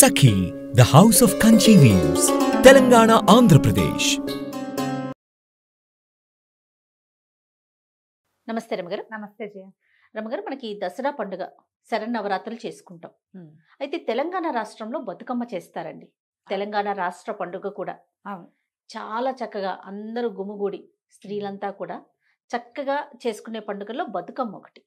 Sakhi the house of Kanchi weaves Telangana Andhra Pradesh నమస్తే రమగారు నమస్తే జయ రమగారు మనకి దసరా పండుగ శరన్నవరాత్రులు చేసుకుంటాం అయితే తెలంగాణ రాష్ట్రంలో బతుకమ్మ చేస్తారండి తెలంగాణ రాష్ట్ర పండుగ కూడా చాలా చక్కగా అందరూ గుమిగూడి స్త్రీలంతా కూడా చక్కగా చేసుకునే పండుగల్లో బతుకమ్మ ఒకటి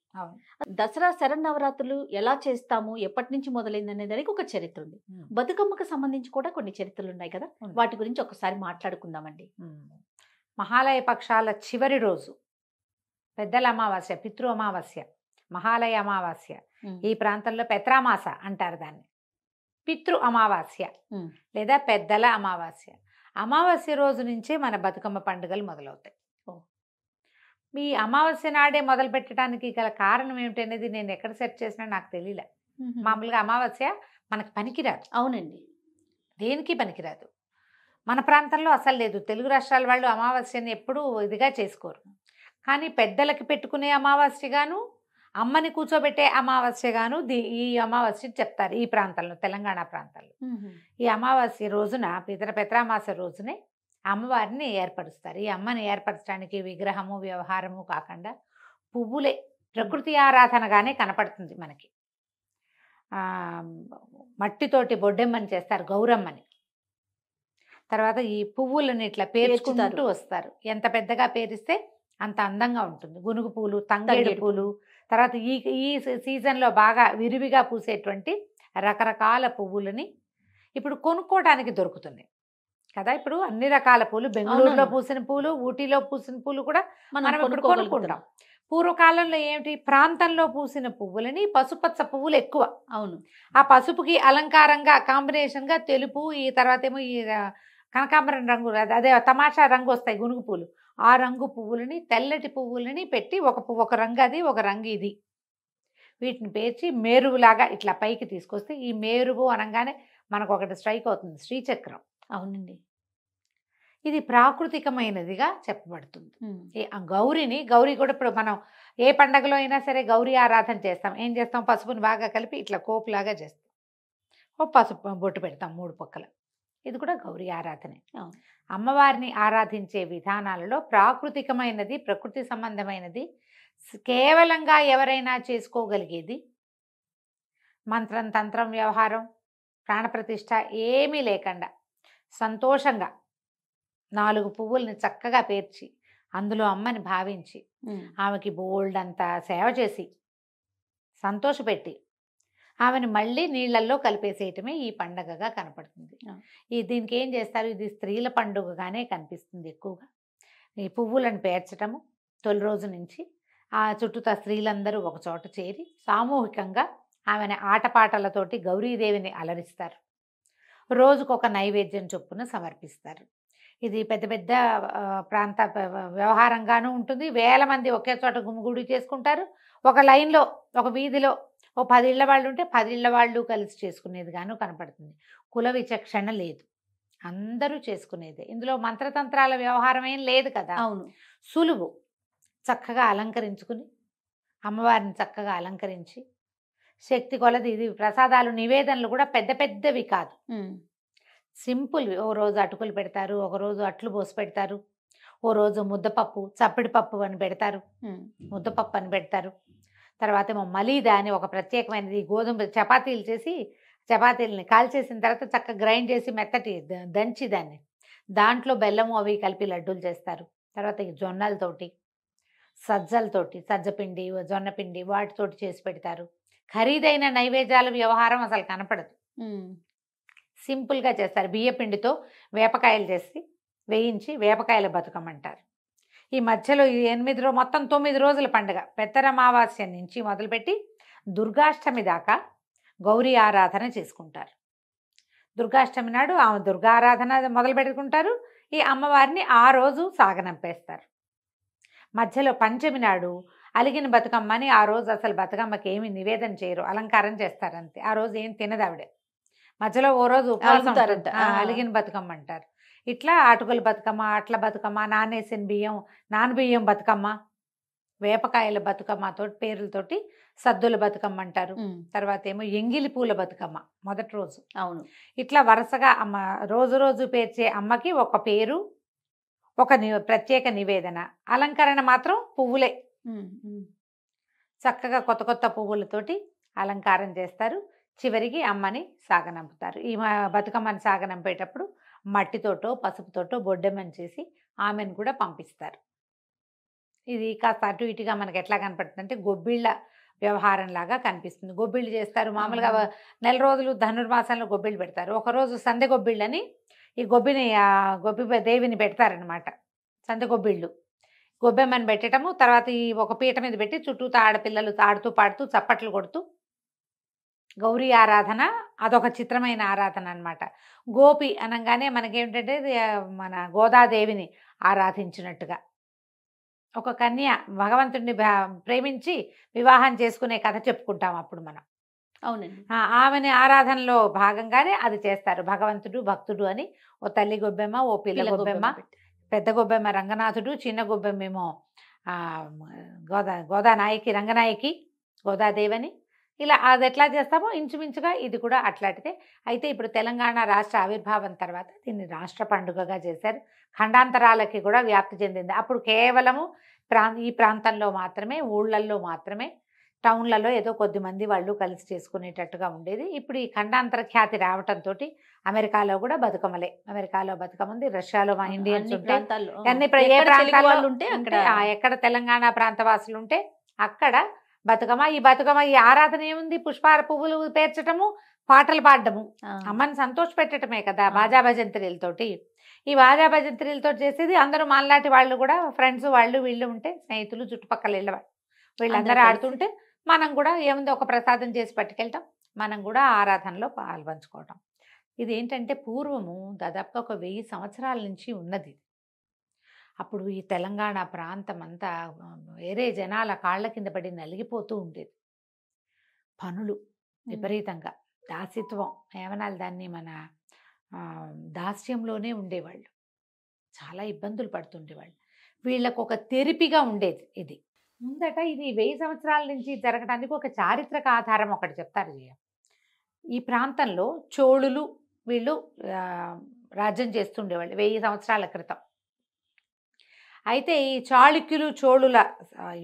దసరా శరన్నవరాత్రులు ఎలా చేస్తాము ఎప్పటి నుంచి మొదలైంది అనే దానికి ఒక చరిత్ర ఉంది బతుకమ్మకు సంబంధించి కూడా కొన్ని చరిత్రలు ఉన్నాయి కదా వాటి గురించి ఒకసారి మాట్లాడుకుందామండి మహాలయ పక్షాల చివరి రోజు పెద్దల అమావాస్య పితృ అమావాస్య మహాలయ అమావాస్య ఈ ప్రాంతంలో పెత్రామాస అంటారు దాన్ని పితృ అమావాస్య లేదా పెద్దల అమావాస్య అమావాస్య రోజు నుంచే మన బతుకమ్మ పండుగలు మొదలవుతాయి మీ అమావాస్య నాడే మొదలు పెట్టడానికి గల కారణం ఏమిటనేది నేను ఎక్కడ సెర్చ్ చేసినా నాకు తెలియలే మామూలుగా అమావాస్య మనకు పనికిరాదు అవునండి దేనికి పనికిరాదు మన ప్రాంతంలో అసలు లేదు తెలుగు రాష్ట్రాల వాళ్ళు అమావాస్యని ఎప్పుడూ ఇదిగా చేసుకోరు కానీ పెద్దలకి పెట్టుకునే అమావాస్యగాను అమ్మని కూర్చోబెట్టే అమావాస్యగాను దీ ఈ అమావాస్య చెప్తారు ఈ ప్రాంతంలో తెలంగాణ ప్రాంతంలో ఈ అమావాస్య రోజున పితర పెత్రామాస రోజునే అమ్మవారిని ఏర్పరుస్తారు ఈ అమ్మని ఏర్పరచడానికి విగ్రహము వ్యవహారము కాకుండా పువ్వులే ప్రకృతి ఆరాధనగానే కనపడుతుంది మనకి మట్టితోటి బొడ్డెమ్మని చేస్తారు గౌరమ్మని తర్వాత ఈ పువ్వులను ఇట్లా పేర్చుకుంటూ వస్తారు ఎంత పెద్దగా పేరిస్తే అంత అందంగా ఉంటుంది గునుగు పూలు తంగడి పూలు తర్వాత ఈ ఈ సీజన్లో బాగా విరివిగా పూసేటువంటి రకరకాల పువ్వులని ఇప్పుడు కొనుక్కోవడానికి దొరుకుతుంది కదా ఇప్పుడు అన్ని రకాల పూలు బెంగళూరులో పూసిన పూలు ఊటీలో పూసిన పూలు కూడా మనం ఇప్పుడు కొనుక్కుంటాం పూర్వకాలంలో ఏమిటి ప్రాంతంలో పూసిన పువ్వులని పసుపచ్చ పువ్వులు ఎక్కువ అవును ఆ పసుపుకి అలంకారంగా కాంబినేషన్గా తెలుపు ఈ తర్వాత ఏమో ఈ కనకాంబరం రంగు అదే తమాషా రంగు వస్తాయి గునుగు పూలు ఆ రంగు పువ్వులని తెల్లటి పువ్వులని పెట్టి ఒక పువ్వు ఒక రంగు అది ఒక రంగు ఇది వీటిని పేర్చి మేరువులాగా ఇట్లా పైకి తీసుకొస్తే ఈ మేరువు అనగానే మనకు ఒకటి స్ట్రైక్ అవుతుంది శ్రీచక్రం అవునండి ఇది ప్రాకృతికమైనదిగా చెప్పబడుతుంది ఈ గౌరిని గౌరీ కూడా ఇప్పుడు మనం ఏ పండగలో అయినా సరే గౌరీ ఆరాధన చేస్తాం ఏం చేస్తాం పసుపుని బాగా కలిపి ఇట్లా కోపులాగా చేస్తాం ఓ పసుపు బొట్టు పెడతాం మూడు పక్కల ఇది కూడా గౌరీ ఆరాధనే అమ్మవారిని ఆరాధించే విధానాలలో ప్రాకృతికమైనది ప్రకృతి సంబంధమైనది కేవలంగా ఎవరైనా చేసుకోగలిగేది మంత్రం తంత్రం వ్యవహారం ప్రాణప్రతిష్ట ఏమీ లేకుండా సంతోషంగా నాలుగు పువ్వుల్ని చక్కగా పేర్చి అందులో అమ్మని భావించి ఆమెకి బోల్డ్ అంతా సేవ చేసి సంతోషపెట్టి ఆమెను మళ్ళీ నీళ్లల్లో కలిపేసేయటమే ఈ పండగగా కనపడుతుంది ఈ దీనికి ఏం చేస్తారు ఇది స్త్రీల పండుగగానే కనిపిస్తుంది ఎక్కువగా ఈ పువ్వులను పేర్చటము తొలి రోజు నుంచి ఆ చుట్టూతా స్త్రీలందరూ ఒకచోట చేరి సామూహికంగా ఆమెను ఆటపాటలతోటి గౌరీదేవిని అలరిస్తారు రోజుకొక నైవేద్యం చొప్పున సమర్పిస్తారు ఇది పెద్ద పెద్ద ప్రాంత వ్యవహారంగానూ ఉంటుంది వేల మంది ఒకే చోట గుమిగూడి చేసుకుంటారు ఒక లైన్లో ఒక వీధిలో ఓ పది వాళ్ళు ఉంటే పదిళ్ళ వాళ్ళు కలిసి చేసుకునేది గాను కనపడుతుంది కుల విచక్షణ లేదు అందరూ చేసుకునేది ఇందులో మంత్రతంత్రాల వ్యవహారం ఏం లేదు కదా అవును సులువు చక్కగా అలంకరించుకుని అమ్మవారిని చక్కగా అలంకరించి శక్తి కొలది ఇది ప్రసాదాలు నివేదనలు కూడా పెద్ద పెద్దవి కాదు సింపుల్ ఓ రోజు అటుకులు పెడతారు ఒక రోజు అట్లు పోసి పెడతారు ఓ రోజు ముద్దపప్పు పప్పు అని పెడతారు ముద్దపప్పు అని పెడతారు తర్వాత ఏమో మలీదా అని ఒక ప్రత్యేకమైనది గోధుమ చపాతీలు చేసి చపాతీలని కాల్చేసిన తర్వాత చక్కగా గ్రైండ్ చేసి మెత్తటి దంచి దాన్ని దాంట్లో బెల్లము అవి కలిపి లడ్డూలు చేస్తారు తర్వాత జొన్నలతోటి సజ్జలతోటి సజ్జపిండి జొన్నపిండి వాటితోటి చేసి పెడతారు ఖరీదైన నైవేద్యాల వ్యవహారం అసలు కనపడదు సింపుల్గా చేస్తారు బియ్యపిండితో వేపకాయలు చేసి వేయించి వేపకాయల బతుకమ్మంటారు ఈ మధ్యలో ఈ ఎనిమిది రో మొత్తం తొమ్మిది రోజుల పండుగ పెత్తరమావాస్య నుంచి మొదలుపెట్టి దుర్గాష్టమి దాకా గౌరీ ఆరాధన చేసుకుంటారు దుర్గాష్టమి నాడు ఆమె దుర్గా ఆరాధన మొదలు పెట్టుకుంటారు ఈ అమ్మవారిని ఆ రోజు సాగనంపేస్తారు మధ్యలో పంచమి నాడు అలిగిన బతుకమ్మని ఆ రోజు అసలు బతుకమ్మకి ఏమి నివేదన చేయరు అలంకారం చేస్తారంతే ఆ రోజు ఏం తినదావిడే మధ్యలో ఓ రోజు అలిగిన బతుకమ్మ అంటారు ఇట్లా ఆటుకల బతుకమ్మ అట్ల బతుకమ్మ నానేసిన బియ్యం నానబియ్యం బతుకమ్మ వేపకాయల బతుకమ్మతో పేర్లతోటి సద్దుల బతుకమ్మ అంటారు తర్వాత ఏమో ఎంగిలి పూల బతుకమ్మ మొదటి రోజు అవును ఇట్లా వరుసగా అమ్మ రోజు రోజు పేర్చే అమ్మకి ఒక పేరు ఒక ప్రత్యేక నివేదన అలంకరణ మాత్రం పువ్వులే చక్కగా కొత్త కొత్త పువ్వులతోటి అలంకారం చేస్తారు చివరికి అమ్మని సాగనంపుతారు ఈ బతుకమ్మని సాగనంపేటప్పుడు మట్టితోటో పసుపుతోటో బొడ్డెమ్మని చేసి ఆమెను కూడా పంపిస్తారు ఇది కాస్త అటు ఇటుగా మనకి ఎట్లా కనపడుతుంది అంటే గొబ్బిళ్ళ వ్యవహారం లాగా కనిపిస్తుంది గొబ్బిళ్ళు చేస్తారు మామూలుగా నెల రోజులు ధనుర్మాసంలో గొబ్బిళ్ళు పెడతారు ఒకరోజు సందె గొబ్బిళ్ళని ఈ గొబ్బిని గొబ్బి దేవిని పెడతారనమాట సందె గొబ్బిళ్ళు గొబ్బెమ్మని పెట్టడము తర్వాత ఈ ఒక పీట మీద పెట్టి చుట్టూ తాడపిల్లలు తాడుతూ పాడుతూ చప్పట్లు కొడుతూ గౌరీ ఆరాధన అదొక చిత్రమైన ఆరాధన అనమాట గోపి అనగానే మనకేమిటంటే మన గోదాదేవిని ఆరాధించినట్టుగా ఒక కన్య భగవంతుడిని ప్రేమించి వివాహం చేసుకునే కథ చెప్పుకుంటాం అప్పుడు మనం అవునండి ఆమెని ఆరాధనలో భాగంగానే అది చేస్తారు భగవంతుడు భక్తుడు అని ఓ తల్లి గొబ్బెమ్మ ఓ పిల్ల గొబ్బెమ్మ పెద్ద గొబ్బెమ్మ రంగనాథుడు చిన్న గొబ్బెమ్మేమో గోదా గోదానాయకి రంగనాయకి గోదాదేవని ఇలా అది ఎట్లా చేస్తామో ఇంచుమించుగా ఇది కూడా అట్లాంటిదే అయితే ఇప్పుడు తెలంగాణ రాష్ట్ర ఆవిర్భావం తర్వాత దీన్ని రాష్ట్ర పండుగగా చేశారు ఖండాంతరాలకి కూడా వ్యాప్తి చెందింది అప్పుడు కేవలము ప్రా ఈ ప్రాంతంలో మాత్రమే ఊళ్ళల్లో మాత్రమే టౌన్లలో ఏదో కొద్దిమంది వాళ్ళు కలిసి చేసుకునేటట్టుగా ఉండేది ఇప్పుడు ఈ ఖండాంతర ఖ్యాతి రావడంతో అమెరికాలో కూడా బతుకమ్మలే అమెరికాలో బతుకమ్మ రష్యాలో మా ఇండియన్స్ ఉంటాయి ఉంటే ఎక్కడ తెలంగాణ వాసులు ఉంటే అక్కడ బతుకమ్మ ఈ బతుకమ్మ ఈ ఆరాధన ఏముంది పుష్పార పువ్వులు పేర్చటము పాటలు పాడటము అమ్మని సంతోష పెట్టడమే కదా బాజా భజంత్రిలతోటి ఈ బాజా భజంత్రిలతో చేసేది అందరూ మనలాంటి వాళ్ళు కూడా ఫ్రెండ్స్ వాళ్ళు వీళ్ళు ఉంటే స్నేహితులు చుట్టుపక్కల వెళ్ళేవాళ్ళు వీళ్ళందరూ ఆడుతుంటే మనం కూడా ఏముంది ఒక ప్రసాదం చేసి పట్టుకెళ్ళటం మనం కూడా ఆరాధనలో పాల్పంచుకోవటం ఇది ఏంటంటే పూర్వము దాదాపుగా ఒక వెయ్యి సంవత్సరాల నుంచి ఉన్నది అప్పుడు ఈ తెలంగాణ ప్రాంతం అంతా వేరే జనాల కాళ్ళ కింద పడి నలిగిపోతూ ఉండేది పనులు విపరీతంగా దాసిత్వం ఏమనాలి దాన్ని మన దాస్యంలోనే ఉండేవాళ్ళు చాలా ఇబ్బందులు పడుతుండేవాళ్ళు వీళ్ళకు ఒక తెరిపిగా ఉండేది ఇది ముందట ఇది వెయ్యి సంవత్సరాల నుంచి జరగడానికి ఒక చారిత్రక ఆధారం ఒకటి చెప్తారు జయ ఈ ప్రాంతంలో చోళులు వీళ్ళు రాజ్యం చేస్తుండేవాళ్ళు వెయ్యి సంవత్సరాల క్రితం అయితే ఈ చాళుక్యులు చోళుల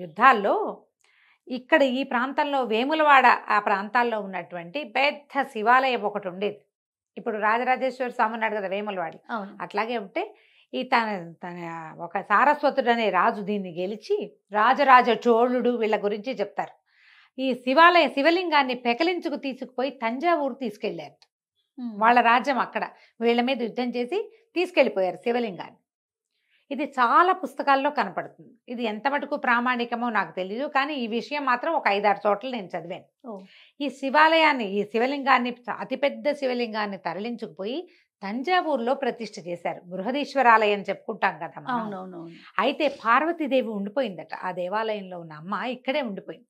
యుద్ధాల్లో ఇక్కడ ఈ ప్రాంతంలో వేములవాడ ఆ ప్రాంతాల్లో ఉన్నటువంటి పెద్ద శివాలయం ఒకటి ఉండేది ఇప్పుడు రాజరాజేశ్వర స్వామి ఉన్నాడు కదా వేములవాడి అట్లాగే ఉంటే ఈ తన తన ఒక సారస్వతుడు అనే రాజు దీన్ని గెలిచి రాజరాజ చోళుడు వీళ్ళ గురించి చెప్తారు ఈ శివాలయ శివలింగాన్ని పెకలించుకు తీసుకుపోయి తంజావూరు తీసుకెళ్లారు వాళ్ళ రాజ్యం అక్కడ వీళ్ళ మీద యుద్ధం చేసి తీసుకెళ్ళిపోయారు శివలింగాన్ని ఇది చాలా పుస్తకాల్లో కనపడుతుంది ఇది ఎంత మటుకు ప్రామాణికమో నాకు తెలియదు కానీ ఈ విషయం మాత్రం ఒక ఐదారు చోట్ల నేను చదివాను ఈ శివాలయాన్ని ఈ శివలింగాన్ని అతిపెద్ద శివలింగాన్ని తరలించుకుపోయి తంజావూరులో ప్రతిష్ఠ చేశారు బృహదీశ్వరాలయం చెప్పుకుంటాం కదా అవునవును అయితే పార్వతీదేవి ఉండిపోయిందట ఆ దేవాలయంలో ఉన్న అమ్మ ఇక్కడే ఉండిపోయింది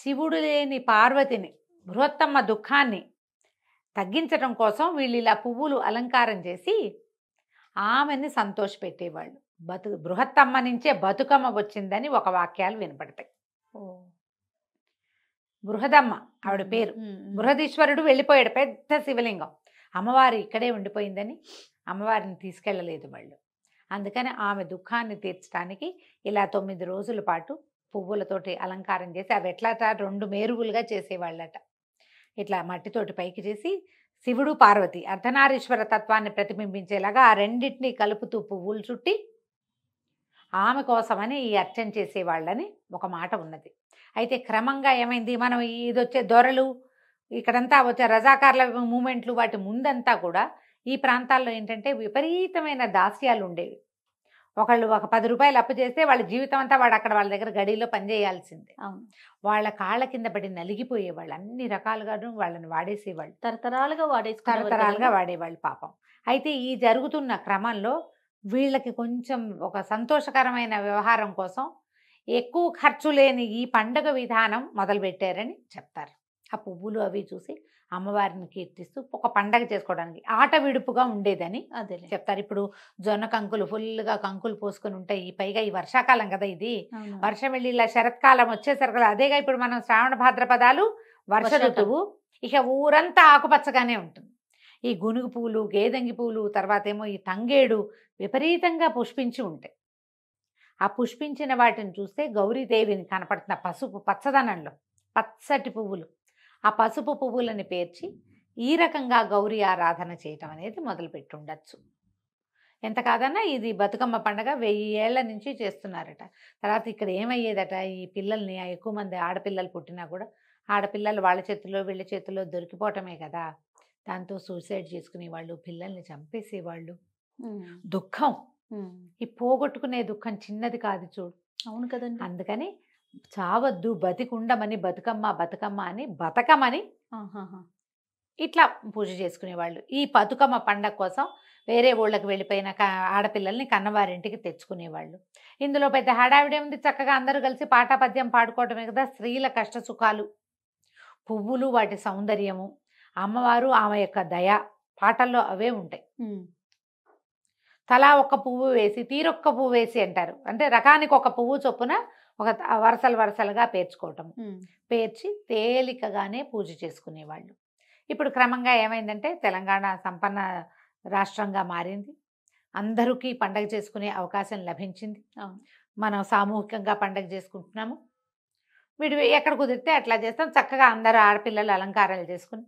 శివుడు లేని పార్వతిని బృహత్తమ్మ దుఃఖాన్ని తగ్గించడం కోసం వీళ్ళు ఇలా పువ్వులు అలంకారం చేసి ఆమెని సంతోషపెట్టేవాళ్ళు బతుకు బృహత్తమ్మ నుంచే బతుకమ్మ వచ్చిందని ఒక వాక్యాలు వినపడతాయి బృహదమ్మ ఆవిడ పేరు బృహదీశ్వరుడు వెళ్ళిపోయాడు పెద్ద శివలింగం అమ్మవారు ఇక్కడే ఉండిపోయిందని అమ్మవారిని తీసుకెళ్ళలేదు వాళ్ళు అందుకని ఆమె దుఃఖాన్ని తీర్చడానికి ఇలా తొమ్మిది రోజుల పాటు పువ్వులతోటి అలంకారం చేసి అవి ఎట్లా రెండు మేరుగులుగా చేసేవాళ్ళట ఇట్లా మట్టితోటి పైకి చేసి శివుడు పార్వతి అర్ధనారీశ్వర తత్వాన్ని ప్రతిబింబించేలాగా ఆ రెండింటినీ కలుపుతూ పువ్వులు చుట్టి ఆమె కోసమని ఈ అర్చన చేసేవాళ్ళని ఒక మాట ఉన్నది అయితే క్రమంగా ఏమైంది మనం ఇది వచ్చే దొరలు ఇక్కడంతా వచ్చే రజాకార్ల మూమెంట్లు వాటి ముందంతా కూడా ఈ ప్రాంతాల్లో ఏంటంటే విపరీతమైన దాస్యాలు ఉండేవి ఒకళ్ళు ఒక పది రూపాయలు అప్పు చేస్తే వాళ్ళ జీవితం అంతా వాడు అక్కడ వాళ్ళ దగ్గర గడిలో పనిచేయాల్సిందే వాళ్ళ కాళ్ళ కింద పడి నలిగిపోయేవాళ్ళు అన్ని రకాలుగాను వాళ్ళని వాడేసేవాళ్ళు తరతరాలుగా వాడే తరతరాలుగా వాడేవాళ్ళు పాపం అయితే ఈ జరుగుతున్న క్రమంలో వీళ్ళకి కొంచెం ఒక సంతోషకరమైన వ్యవహారం కోసం ఎక్కువ ఖర్చు లేని ఈ పండగ విధానం మొదలుపెట్టారని చెప్తారు ఆ పువ్వులు అవి చూసి అమ్మవారిని కీర్తిస్తూ ఒక పండగ చేసుకోవడానికి ఆట విడుపుగా ఉండేదని అదే చెప్తారు ఇప్పుడు జొన్న కంకులు ఫుల్గా కంకులు పోసుకొని ఉంటాయి పైగా ఈ వర్షాకాలం కదా ఇది వర్షం వెళ్ళి ఇలా శరత్కాలం వచ్చేసరికి అదేగా ఇప్పుడు మనం శ్రావణ భాద్రపదాలు వర్ష ఋతువు ఇక ఊరంతా ఆకుపచ్చగానే ఉంటుంది ఈ గునుగు పూలు గేదంగి పూలు తర్వాత ఏమో ఈ తంగేడు విపరీతంగా పుష్పించి ఉంటాయి ఆ పుష్పించిన వాటిని చూస్తే గౌరీదేవిని కనపడుతున్న పసుపు పచ్చదనంలో పచ్చటి పువ్వులు ఆ పసుపు పువ్వులను పేర్చి ఈ రకంగా గౌరీ ఆరాధన చేయటం అనేది మొదలుపెట్టుండొచ్చు ఎంత కాదన్నా ఇది బతుకమ్మ పండగ వెయ్యి ఏళ్ల నుంచి చేస్తున్నారట తర్వాత ఇక్కడ ఏమయ్యేదట ఈ పిల్లల్ని ఎక్కువ మంది ఆడపిల్లలు పుట్టినా కూడా ఆడపిల్లలు వాళ్ళ చేతిలో వీళ్ళ చేతిలో దొరికిపోవటమే కదా దాంతో సూసైడ్ చేసుకునే వాళ్ళు పిల్లల్ని చంపేసేవాళ్ళు దుఃఖం ఈ పోగొట్టుకునే దుఃఖం చిన్నది కాదు చూడు అవును కదండి అందుకని చావద్దు బతికుండమని బతుకమ్మ బతుకమ్మ అని బతకమని ఇట్లా పూజ చేసుకునేవాళ్ళు ఈ బతుకమ్మ పండగ కోసం వేరే ఊళ్ళకి వెళ్ళిపోయిన ఆడపిల్లల్ని కన్నవారింటికి తెచ్చుకునేవాళ్ళు ఇందులో పెద్ద హడావిడే ఉంది చక్కగా అందరూ కలిసి పాఠాపద్యం పాడుకోవటమే కదా స్త్రీల కష్ట సుఖాలు పువ్వులు వాటి సౌందర్యము అమ్మవారు ఆమె యొక్క దయ పాటల్లో అవే ఉంటాయి తలా ఒక్క పువ్వు వేసి తీరొక్క పువ్వు వేసి అంటారు అంటే రకానికి ఒక పువ్వు చొప్పున ఒక వరసలు వరసలుగా పేర్చుకోవటం పేర్చి తేలికగానే పూజ చేసుకునేవాళ్ళు ఇప్పుడు క్రమంగా ఏమైందంటే తెలంగాణ సంపన్న రాష్ట్రంగా మారింది అందరికీ పండగ చేసుకునే అవకాశం లభించింది మనం సామూహికంగా పండగ చేసుకుంటున్నాము వీడు ఎక్కడ కుదిరితే అట్లా చేస్తాం చక్కగా అందరూ ఆడపిల్లలు అలంకారాలు చేసుకుని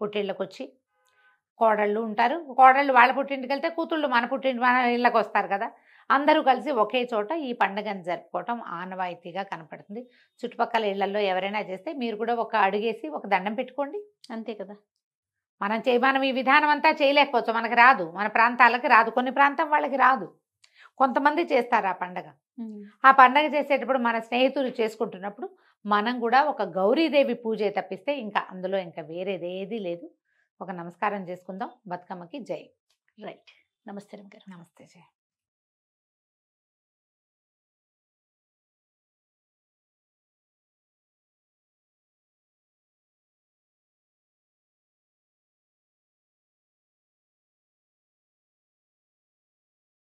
పుట్టిళ్ళకొచ్చి వచ్చి కోడళ్ళు ఉంటారు కోడళ్ళు వాళ్ళ పుట్టింటికి వెళ్తే కూతుళ్ళు మన పుట్టింటి మన ఇళ్ళకి వస్తారు కదా అందరూ కలిసి ఒకే చోట ఈ పండుగను జరుపుకోవటం ఆనవాయితీగా కనపడుతుంది చుట్టుపక్కల ఇళ్లలో ఎవరైనా చేస్తే మీరు కూడా ఒక అడుగేసి ఒక దండం పెట్టుకోండి అంతే కదా మనం చే మనం ఈ విధానం అంతా చేయలేకపోవచ్చు మనకు రాదు మన ప్రాంతాలకు రాదు కొన్ని ప్రాంతం వాళ్ళకి రాదు కొంతమంది చేస్తారు ఆ పండగ ఆ పండగ చేసేటప్పుడు మన స్నేహితులు చేసుకుంటున్నప్పుడు మనం కూడా ఒక గౌరీదేవి పూజే తప్పిస్తే ఇంకా అందులో ఇంకా వేరేదేది లేదు ఒక నమస్కారం చేసుకుందాం బతుకమ్మకి జై రైట్ నమస్తే గారు నమస్తే జై